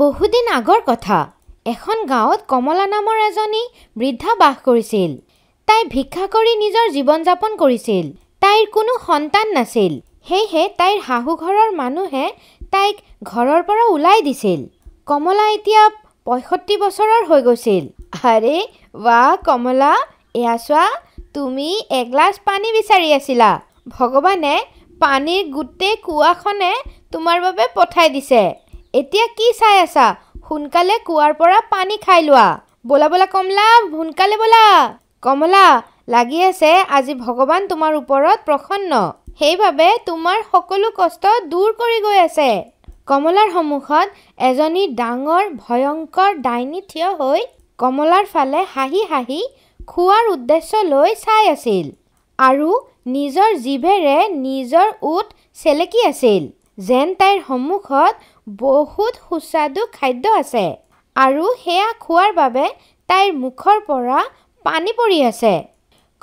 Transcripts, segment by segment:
বহুদিন আগৰ কথা এখন গাঁৱত কমলা নামৰ এজনী বৃদ্ধা বাস কৰিছিল তাই ভিক্ষা কৰি নিজৰ জীৱন যাপন কৰিছিল তাইৰ কোনো সন্তান নাছিল সেয়েহে তাইৰ শাহুঘৰৰ মানুহে তাইক ঘৰৰ পৰা ওলাই দিছিল কমলা এতিয়া পঁয়ষষ্ঠি বছৰৰ হৈ গৈছিল আৰে ৱা কমলা এয়া চোৱা তুমি এগ্লাচ পানী বিচাৰি আছিলা ভগৱানে পানীৰ গোটেই কুঁৱাখনে তোমাৰ বাবে পঠাই দিছে এতিয়া কি চাই আছা সোনকালে কুঁৱাৰ পৰা পানী খাই লোৱা ব'লা বোলা কমলা সোনকালে ব'লা কমলা লাগি আছে আজি ভগৱান তোমাৰ ওপৰত প্ৰসন্ন সেইবাবে তোমাৰ সকলো কষ্ট দূৰ কৰি গৈ আছে কমলাৰ সন্মুখত এজনী ডাঙৰ ভয়ংকৰ ডাইনী থিয় হৈ কমলাৰ ফালে হাঁহি হাঁহি খোৱাৰ উদ্দেশ্য লৈ চাই আছিল আৰু নিজৰ জীৱেৰে নিজৰ উঠ চেলেকি আছিল যেন তাইৰ সন্মুখত বহুত সুস্বাদু খাদ্য আছে আৰু সেয়া খোৱাৰ বাবে তাইৰ মুখৰ পৰা পানী পৰি আছে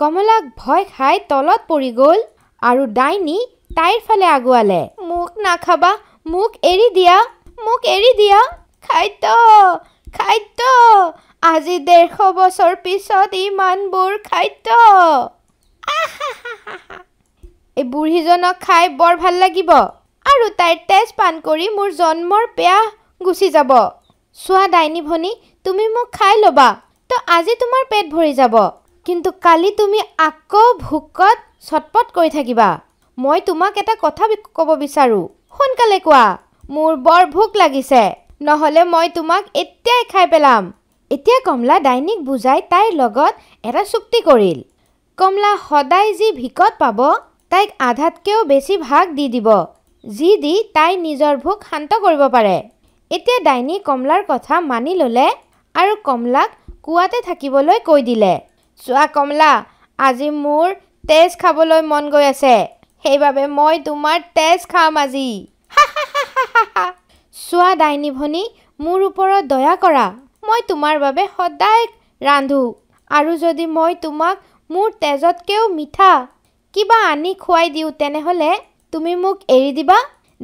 কমলাক ভয় খাই তলত পৰি গ'ল আৰু ডাইনী তাইৰ ফালে আগুৱালে মোক নাখাবা মোক এৰি দিয়া মোক এৰি দিয়া খাদ্য খাদ্য আজি ডেৰশ বছৰ পিছত ইমানবোৰ খাদ্য এই বুঢ়ীজনক খাই বৰ ভাল লাগিব আৰু তাইৰ তেজ পান কৰি মোৰ জন্মৰ পেয়াহ গুচি যাব চোৱা ডাইনী ভনী তুমি মোক খাই ল'বা তো আজি তোমাৰ পেট ভৰি যাব কিন্তু কালি তুমি আকৌ ভোকত ছটপট কৰি থাকিবা মই তোমাক এটা কথা ক'ব বিচাৰোঁ সোনকালে কোৱা মোৰ বৰ ভোক লাগিছে নহ'লে মই তোমাক এতিয়াই খাই পেলাম এতিয়া কমলা ডাইনীক বুজাই তাইৰ লগত এটা চুক্তি কৰিল কমলা সদায় যি ভিকত পাব তাইক আধাতকৈও বেছি ভাগ দি দিব যি দি তাই নিজৰ ভোক শান্ত কৰিব পাৰে এতিয়া ডাইনী কমলাৰ কথা মানি ল'লে আৰু কমলাক কুঁৱাতে থাকিবলৈ কৈ দিলে চোৱা কমলা আজি মোৰ তেজ খাবলৈ মন গৈ আছে সেইবাবে মই তোমাৰ তেজ খাম আজি চোৱা ডাইনী ভনী মোৰ ওপৰত দয়া কৰা মই তোমাৰ বাবে সদায় ৰান্ধো আৰু যদি মই তোমাক মোৰ তেজতকৈও মিঠা কিবা আনি খুৱাই দিওঁ তেনেহ'লে তুমি মোক এৰি দিবা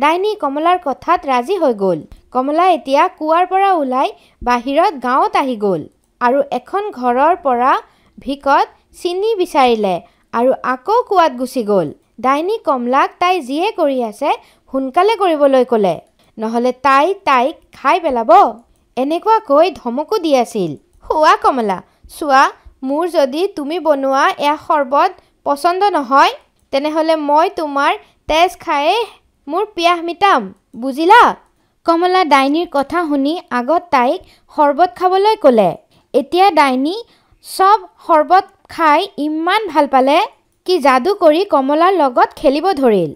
ডাইনী কমলাৰ কথাত ৰাজি হৈ গ'ল কমলা এতিয়া কুঁৱাৰ পৰা ওলাই বাহিৰত গাঁৱত আহি গ'ল আৰু এখন ঘৰৰ পৰা ভিকত চিনি বিচাৰিলে আৰু আকৌ কুঁৱাত গুচি গ'ল ডাইনী কমলাক তাই যিয়ে কৰি আছে সোনকালে কৰিবলৈ ক'লে নহ'লে তাই তাইক খাই পেলাব এনেকুৱাকৈ ধমকো দি আছিল শুৱা কমলা চোৱা মোৰ যদি তুমি বনোৱা এয়া সৰ্বত পচন্দ নহয় তেনেহ'লে মই তোমাৰ তেজ খায়ে মোৰ পিয়াহ মিতাম বুজিলা কমলা ডাইনীৰ কথা শুনি আগত তাইক শৰ্বত খাবলৈ ক'লে এতিয়া ডাইনী চব শৰ্বত খাই ইমান ভাল পালে কি যাদু কৰি কমলাৰ লগত খেলিব ধৰিল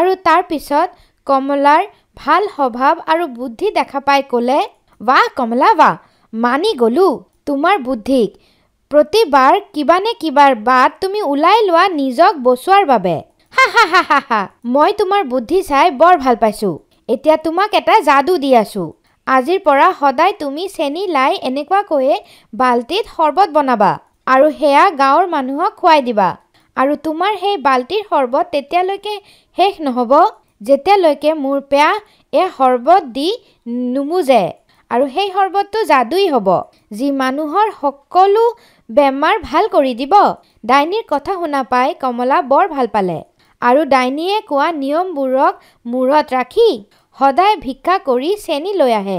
আৰু তাৰপিছত কমলাৰ ভাল স্বভাৱ আৰু বুদ্ধি দেখা পাই ক'লে বা কমলা বা মানি গ'লো তোমাৰ বুদ্ধিক প্ৰতিবাৰ কিবা নে কিবাৰ বাট তুমি ওলাই লোৱা নিজক বচোৱাৰ বাবে মই তোমাৰ বুদ্ধি চাই বৰ ভাল পাইছোঁ এতিয়া তোমাক এটা যাদু দি আছো আজিৰ পৰা সদায় তুমি চেনি লাই এনেকুৱাকৈয়ে বাল্টিত শৰ্বত বনাবা আৰু সেয়া গাঁৱৰ মানুহক খুৱাই দিবা আৰু তোমাৰ সেই বাল্টিৰ শৰ্বত তেতিয়ালৈকে শেষ নহ'ব যেতিয়ালৈকে মোৰ পেয়া এই শৰ্বত দি নুমুজে আৰু সেই শৰ্বতটো যাদুই হ'ব যি মানুহৰ সকলো বেমাৰ ভাল কৰি দিব ডাইনীৰ কথা শুনা পাই কমলা বৰ ভাল পালে আৰু ডাইনীয়ে কোৱা নিয়মবোৰক মূৰত ৰাখি সদায় ভিক্ষা কৰি চেনি লৈ আহে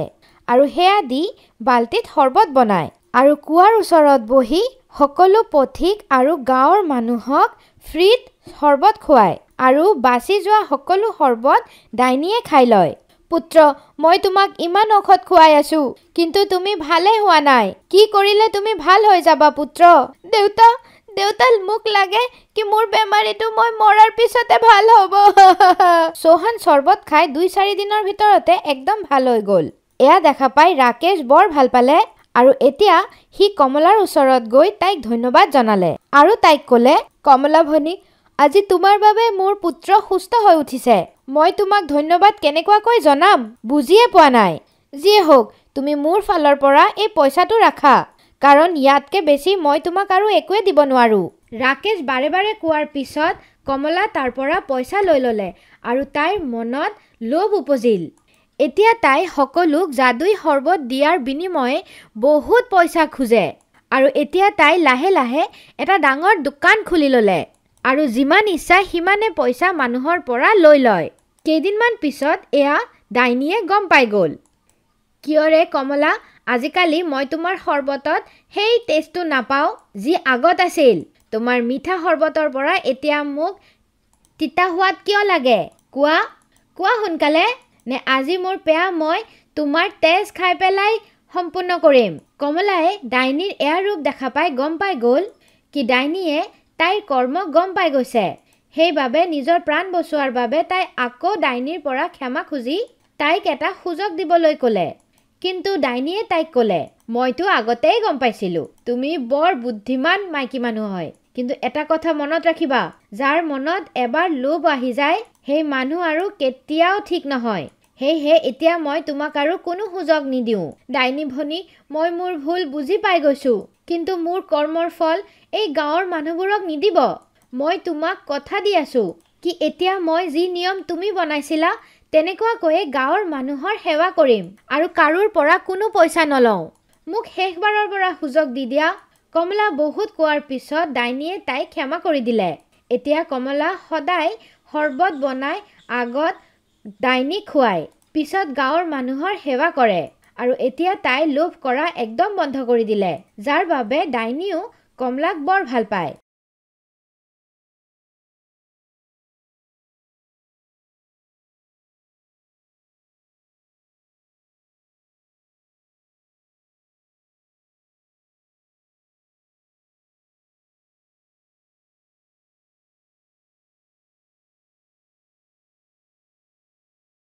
আৰু সেয়া দি বাল্টিত শৰবত বনায় আৰু কুঁৱাৰ ওচৰত বহি সকলো পথিক আৰু গাঁৱৰ মানুহক ফ্ৰীত শৰবত খুৱায় আৰু বাচি যোৱা সকলো শৰবত ডাইনীয়ে খাই লয় পুত্ৰ মই তোমাক ইমান ঔষধ খুৱাই আছো কিন্তু তুমি ভালে হোৱা নাই কি কৰিলে তুমি ভাল হৈ যাবা পুত্ৰ দেউতা দেউতাল মোক লাগে কি মোৰ বেমাৰীটো মই মৰাৰ পিছতে ভাল হ'ব চৌহান চৰবত খাই দুই চাৰিদিনৰ ভিতৰতে একদম ভাল হৈ গ'ল এয়া দেখা পাই ৰাকেশ বৰ ভাল পালে আৰু এতিয়া সি কমলাৰ ওচৰত গৈ তাইক ধন্যবাদ জনালে আৰু তাইক ক'লে কমলা ভনী আজি তোমাৰ বাবে মোৰ পুত্ৰ সুস্থ হৈ উঠিছে মই তোমাক ধন্যবাদ কেনেকুৱাকৈ জনাম বুজিয়ে পোৱা নাই যিয়ে হওক তুমি মোৰ ফালৰ পৰা এই পইচাটো ৰাখা কাৰণ ইয়াতকৈ বেছি মই তোমাক আৰু একোৱে দিব নোৱাৰোঁ ৰাকেশ বাৰে বাৰে কোৱাৰ পিছত কমলা তাৰ পৰা পইচা লৈ ল'লে আৰু তাইৰ মনত লোভ উপজিল এতিয়া তাই সকলোক যাদুই শৰবত দিয়াৰ বিনিময়ে বহুত পইচা খোজে আৰু এতিয়া তাই লাহে লাহে এটা ডাঙৰ দোকান খুলি ল'লে আৰু যিমান ইচ্ছা সিমানে পইচা মানুহৰ পৰা লৈ লয় কেইদিনমান পিছত এয়া ডাইনীয়ে গম পাই গ'ল কিয়ৰে কমলা আজিকালি মই তোমাৰ শৰ্বতত সেই টেষ্টটো নাপাওঁ যি আগত আছিল তোমাৰ মিঠা শৰ্বতৰ পৰা এতিয়া মোক তিতা সোৱাদ কিয় লাগে কোৱা কোৱা সোনকালে নে আজি মোৰ পেয়া মই তোমাৰ তেজ খাই পেলাই সম্পূৰ্ণ কৰিম কমলাই ডাইনীৰ এয়া ৰূপ দেখা পাই গম পাই গ'ল কি ডাইনীয়ে তাইৰ কৰ্ম গম পাই গৈছে সেইবাবে নিজৰ প্ৰাণ বচোৱাৰ বাবে তাই আকৌ ডাইনীৰ পৰা ক্ষমা খুজি তাইক এটা সুযোগ দিবলৈ ক'লে কিন্তু ডাইনীয়ে তাইক ক'লে মইতো আগতেই গম পাইছিলোঁ তুমি বৰ বুদ্ধিমান মাইকী মানুহ হয় কিন্তু এটা কথা মনত ৰাখিবা যাৰ মনত এবাৰ লোভ আহি যায় সেই মানুহ আৰু কেতিয়াও ঠিক নহয় সেয়েহে এতিয়া মই তোমাক আৰু কোনো সুযোগ নিদিওঁ ডাইনী ভনী মই মোৰ ভুল বুজি পাই গৈছোঁ কিন্তু মোৰ কৰ্মৰ ফল এই গাঁৱৰ মানুহবোৰক নিদিব মই তোমাক কথা দি আছোঁ কি এতিয়া মই যি নিয়ম তুমি বনাইছিলা তেনেকুৱাকৈয়ে গাঁৱৰ মানুহৰ সেৱা কৰিম আৰু কাৰোৰ পৰা কোনো পইচা নলওঁ মোক শেষবাৰৰ পৰা সুযোগ দি দিয়া কমলা বহুত কোৱাৰ পিছত ডাইনীয়ে তাইক ক্ষমা কৰি দিলে এতিয়া কমলা সদায় শৰবত বনাই আগত ডাইনীক খুৱায় পিছত গাঁৱৰ মানুহৰ সেৱা কৰে আৰু এতিয়া তাই লোভ কৰা একদম বন্ধ কৰি দিলে যাৰ বাবে ডাইনীও কমলাক বৰ ভাল পায়